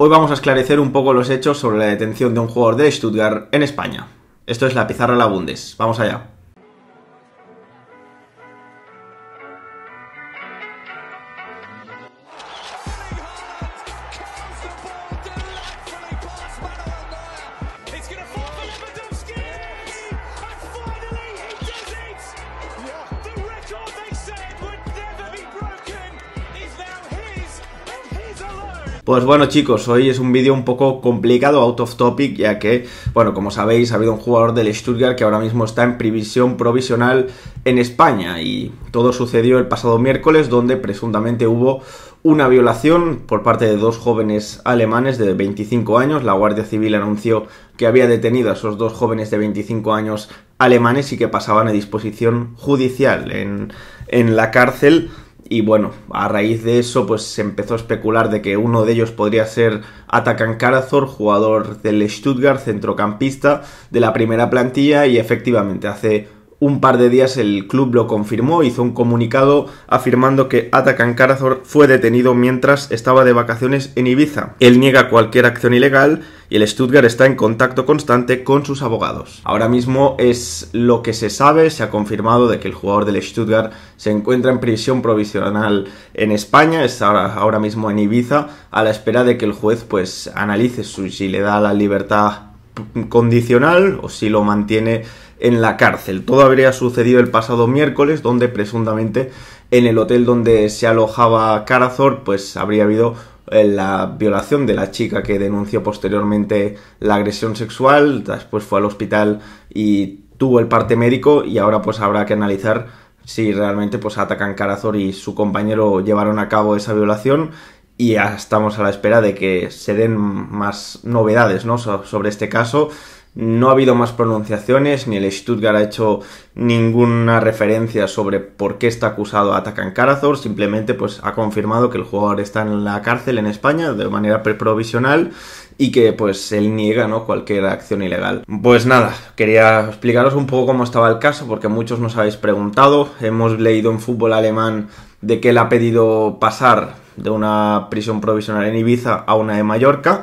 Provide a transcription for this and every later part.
Hoy vamos a esclarecer un poco los hechos sobre la detención de un jugador de Stuttgart en España. Esto es la pizarra de la Vamos allá. Pues bueno chicos, hoy es un vídeo un poco complicado, out of topic, ya que, bueno, como sabéis, ha habido un jugador del Stuttgart que ahora mismo está en previsión provisional en España y todo sucedió el pasado miércoles donde presuntamente hubo una violación por parte de dos jóvenes alemanes de 25 años. La Guardia Civil anunció que había detenido a esos dos jóvenes de 25 años alemanes y que pasaban a disposición judicial en, en la cárcel y bueno, a raíz de eso, pues se empezó a especular de que uno de ellos podría ser Atakan Karazor, jugador del Stuttgart, centrocampista de la primera plantilla, y efectivamente hace un par de días el club lo confirmó, hizo un comunicado afirmando que atacán Carazor fue detenido mientras estaba de vacaciones en Ibiza. Él niega cualquier acción ilegal y el Stuttgart está en contacto constante con sus abogados. Ahora mismo es lo que se sabe, se ha confirmado de que el jugador del Stuttgart se encuentra en prisión provisional en España, está ahora, mismo en Ibiza, a la espera de que el juez pues analice si le da la libertad condicional o si lo mantiene en la cárcel. Todo habría sucedido el pasado miércoles, donde presuntamente en el hotel donde se alojaba Carazor, pues habría habido eh, la violación de la chica que denunció posteriormente la agresión sexual, después fue al hospital y tuvo el parte médico y ahora pues habrá que analizar si realmente pues atacan Carazor y su compañero llevaron a cabo esa violación y estamos a la espera de que se den más novedades sobre este caso. No ha habido más pronunciaciones, ni el Stuttgart ha hecho ninguna referencia sobre por qué está acusado a Atacan Karazor, simplemente pues ha confirmado que el jugador está en la cárcel en España de manera preprovisional y que pues él niega ¿no? cualquier acción ilegal. Pues nada, quería explicaros un poco cómo estaba el caso porque muchos nos habéis preguntado, hemos leído en fútbol alemán de que él ha pedido pasar de una prisión provisional en Ibiza a una de Mallorca.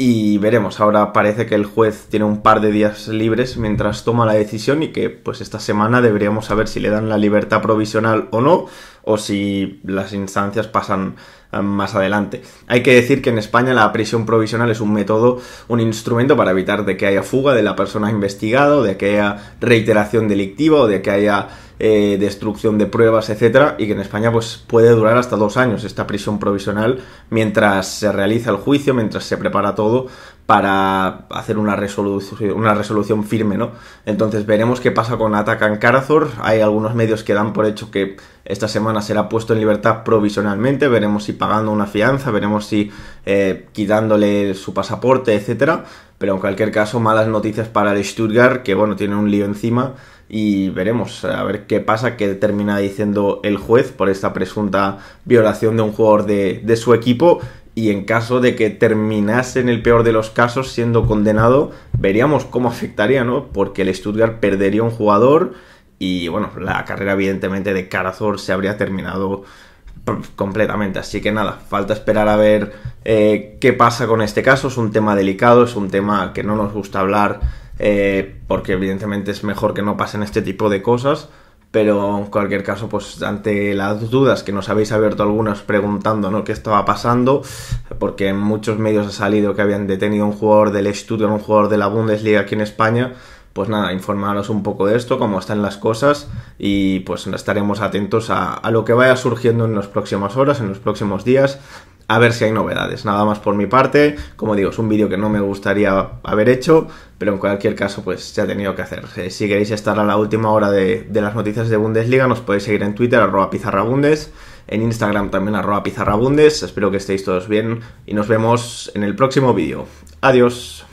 Y veremos, ahora parece que el juez tiene un par de días libres mientras toma la decisión y que pues esta semana deberíamos saber si le dan la libertad provisional o no, o si las instancias pasan eh, más adelante. Hay que decir que en España la prisión provisional es un método, un instrumento para evitar de que haya fuga de la persona investigada, o de que haya reiteración delictiva o de que haya eh, destrucción de pruebas, etcétera, y que en España pues, puede durar hasta dos años esta prisión provisional mientras se realiza el juicio, mientras se prepara todo para hacer una resolución, firme, ¿no? Entonces veremos qué pasa con Atacan Karazor. Hay algunos medios que dan por hecho que esta semana será puesto en libertad provisionalmente. Veremos si pagando una fianza, veremos si eh, quitándole su pasaporte, etcétera. Pero en cualquier caso, malas noticias para el Stuttgart, que bueno, tiene un lío encima. Y veremos a ver qué pasa, qué termina diciendo el juez por esta presunta violación de un jugador de su equipo y en caso de que terminase en el peor de los casos siendo condenado, veríamos cómo afectaría, ¿no? Porque el Stuttgart perdería un jugador y, bueno, la carrera evidentemente de Carazor se habría terminado completamente. Así que nada, falta esperar a ver eh, qué pasa con este caso. Es un tema delicado, es un tema que no nos gusta hablar eh, porque evidentemente es mejor que no pasen este tipo de cosas pero en cualquier caso, pues ante las dudas que nos habéis abierto algunas preguntando ¿no? qué estaba pasando, porque en muchos medios ha salido que habían detenido a un jugador del estudio, un jugador de la Bundesliga aquí en España, pues nada, informaros un poco de esto, cómo están las cosas y pues estaremos atentos a lo que vaya surgiendo en las próximas horas, en los próximos días a ver si hay novedades. Nada más por mi parte. Como digo, es un vídeo que no me gustaría haber hecho, pero en cualquier caso, pues se ha tenido que hacer. Eh, si queréis estar a la última hora de, las noticias de Bundesliga, nos podéis seguir en Twitter, arroba pizarrabundes, en Instagram también, arroba pizarrabundes. Espero que estéis todos bien y nos vemos en el próximo vídeo. Adiós.